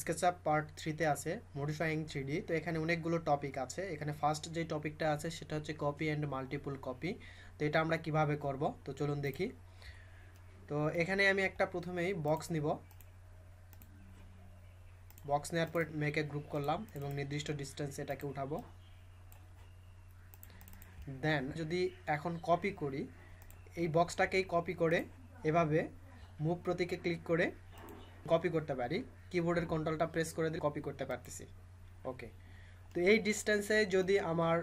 SketchUp part থ্রিতে আছে modifying three D তো এখানে অনেকগুলো টপিক আছে এখানে ফার্স্ট যে টপিকটা আছে সেটা হচ্ছে কপি অ্যান্ড মাল্টিপুল কপি তো এটা আমরা কিভাবে করব তো চলুন দেখি তো এখানে আমি একটা প্রথমেই বক্স নিব বক্স নেওয়ার পরে মেকে গ্রুপ করলাম এবং নির্দিষ্ট ডিস্টেন্স এটাকে উঠাবো দেন যদি এখন কপি করি এই বক্সটাকেই কপি করে এভাবে মুভ প্রতীকে ক্লিক করে কপি করতে পারি কিবোর্ডের কন্ট্রোলটা প্রেস করে দিয়ে কপি করতে পারতেছি ওকে তো এই ডিস্টেন্সে যদি আমার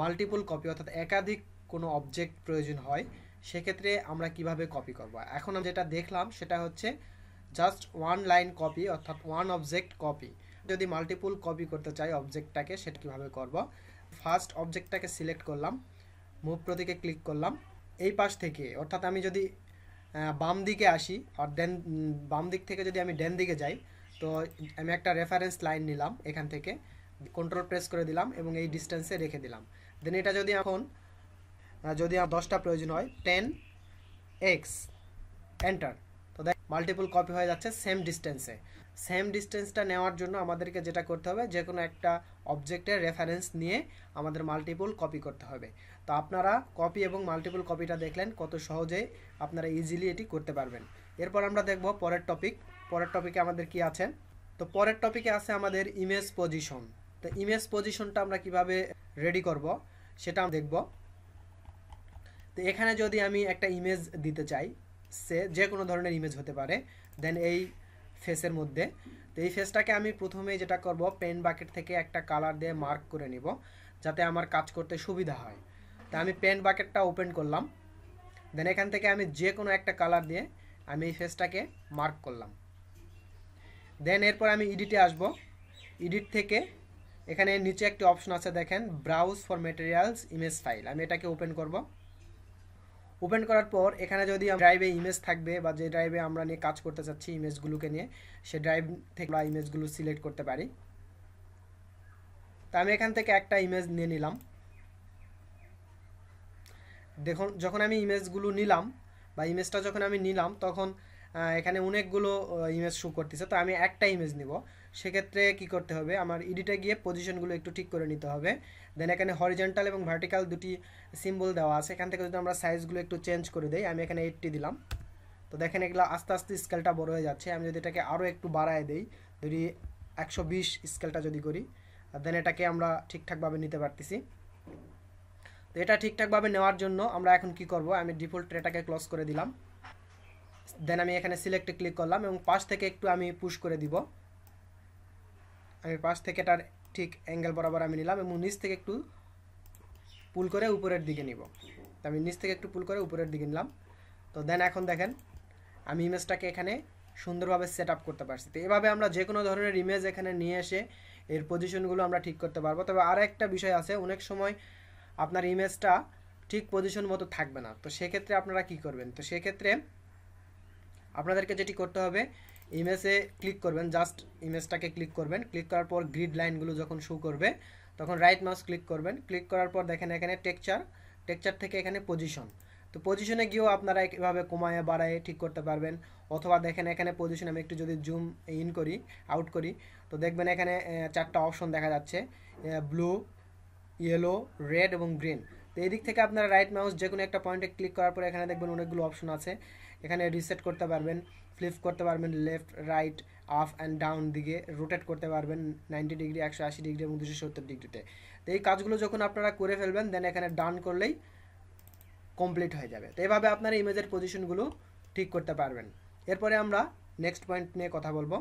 মাল্টিপল কপি অর্থাৎ একাধিক কোনো অবজেক্ট প্রয়োজন হয় সেক্ষেত্রে আমরা কিভাবে কপি করব এখন আমি যেটা দেখলাম সেটা হচ্ছে জাস্ট ওয়ান লাইন কপি অর্থাৎ ওয়ান অবজেক্ট কপি যদি মাল্টিপল কপি করতে চাই অবজেক্টটাকে সেটা কীভাবে করব ফার্স্ট অবজেক্টটাকে সিলেক্ট করলাম মুভ প্রতীকে ক্লিক করলাম এই পাশ থেকে অর্থাৎ আমি যদি বাম দিকে আসি আর দেন বাম দিক থেকে যদি আমি ডেন দিকে যাই তো আমি একটা রেফারেন্স লাইন নিলাম এখান থেকে কন্ট্রোল প্রেস করে দিলাম এবং এই ডিস্টেন্সে রেখে দিলাম দেন এটা যদি এখন যদি আমার দশটা প্রয়োজন হয় ten X enter multiple copy হয়ে যাচ্ছে সেম ডিস্টেন্সে সেম ডিস্টেন্সটা নেওয়ার জন্য আমাদেরকে যেটা করতে হবে যে কোনো একটা অবজেক্টের রেফারেন্স নিয়ে আমাদের মাল্টিপল কপি করতে হবে তো আপনারা কপি এবং মাল্টিপল কপিটা দেখলেন কত সহজে আপনারা ইজিলি এটি করতে পারবেন এরপর আমরা দেখব পরের টপিক পরের টপিকে আমাদের কি আছেন তো পরের টপিকে আছে আমাদের ইমেজ পজিশন তো ইমেজ পজিশনটা আমরা কিভাবে রেডি করব সেটা দেখব তো এখানে যদি আমি একটা ইমেজ দিতে চাই সে যে কোনো ধরনের ইমেজ হতে পারে দেন এই ফেসের মধ্যে তো এই ফেসটাকে আমি প্রথমে যেটা করব পেন বাকেট থেকে একটা কালার দিয়ে মার্ক করে নিব যাতে আমার কাজ করতে সুবিধা হয় তা আমি পেন বাকেটটা ওপেন করলাম দেন এখান থেকে আমি যে কোনো একটা কালার দিয়ে আমি এই ফেসটাকে মার্ক করলাম দেন এরপর আমি ইডিটে আসব ইডিট থেকে এখানে নিচে একটি অপশন আছে দেখেন browse for materials image file আমি এটাকে ওপেন করব ওপেন করার পর এখানে যদি ড্রাইভে ইমেজ থাকবে বা যে ড্রাইভে আমরা নিয়ে কাজ করতে চাচ্ছি ইমেজগুলোকে নিয়ে সে ড্রাইভ থেকে আমরা ইমেজগুলো সিলেক্ট করতে পারি তা আমি এখান থেকে একটা ইমেজ নিয়ে নিলাম দেখুন যখন আমি ইমেজগুলো নিলাম বা ইমেজটা যখন আমি নিলাম তখন এখানে অনেকগুলো ইমেজ শো করতেছে তো আমি একটা ইমেজ নিব সেক্ষেত্রে কি করতে হবে আমার ইডিটে গিয়ে পজিশনগুলো একটু ঠিক করে নিতে হবে দেন এখানে হরিজেন্টাল এবং ভার্টিক্যাল দুটি সিম্বল দেওয়া আছে এখান থেকে যদি আমরা সাইজগুলো একটু চেঞ্জ করে দিই আমি এখানে এইটটি দিলাম তো দেখেন এগুলো আস্তে আস্তে স্কেলটা বড় হয়ে যাচ্ছে আমি যদি এটাকে আরও একটু বাড়ায় দিই যদি একশো বিশ স্কেলটা যদি করি দেন এটাকে আমরা ঠিকঠাকভাবে নিতে পারতেছি তো এটা ঠিকঠাকভাবে নেওয়ার জন্য আমরা এখন কি করব আমি ডিফল্ট এটাকে ক্লোজ করে দিলাম দেন আমি এখানে সিলেক্টে ক্লিক করলাম এবং পাশ থেকে একটু আমি পুশ করে দিব আমি পাশ থেকে তার ঠিক অ্যাঙ্গেল বরাবর আমি নিলাম এবং নিচ থেকে একটু পুল করে উপরের দিকে নিব আমি নিচ থেকে একটু পুল করে উপরের দিকে নিলাম তো দেন এখন দেখেন আমি ইমেজটাকে এখানে সুন্দরভাবে সেট আপ করতে পারছি তো এভাবে আমরা যে কোনো ধরনের ইমেজ এখানে নিয়ে এসে এর পজিশনগুলো আমরা ঠিক করতে পারবো তবে আর একটা বিষয় আছে অনেক সময় আপনার ইমেজটা ঠিক পজিশন মতো থাকবে না তো সেক্ষেত্রে আপনারা কি করবেন তো সেক্ষেত্রে আপনাদেরকে যেটি করতে হবে ইমেজে ক্লিক করবেন জাস্ট ইমেজটাকে ক্লিক করবেন ক্লিক করার পর গ্রিড লাইনগুলো যখন শো করবে তখন রাইট মাউস ক্লিক করবেন ক্লিক করার পর দেখেন এখানে টেকচার টেকচার থেকে এখানে পজিশন তো পজিশনে গিয়েও আপনারা এভাবে কমায় বাড়ায় ঠিক করতে পারবেন অথবা দেখেন এখানে পজিশন আমি একটু যদি জুম ইন করি আউট করি তো দেখবেন এখানে চারটা অপশন দেখা যাচ্ছে ব্লু ইয়েলো রেড এবং গ্রিন তো এই দিক থেকে আপনারা রাইট মাউস যে কোনো একটা পয়েন্টে ক্লিক করার পরে এখানে দেখবেন অনেকগুলো অপশন আছে এখানে রিসেট করতে পারবেন ফ্লিপ করতে পারবেন left right up and down দিকে রোটেট করতে পারবেন নাইনটি ডিগ্রি একশো আশি ডিগ্রি এবং দুশো সত্তর ডিগ্রিতে তো এই কাজগুলো যখন আপনারা করে ফেলবেন দেন এখানে ডান করলেই কমপ্লিট হয়ে যাবে তো এভাবে আপনারা ইমেজের পজিশনগুলো ঠিক করতে পারবেন এরপরে আমরা নেক্সট পয়েন্ট নিয়ে কথা বলবো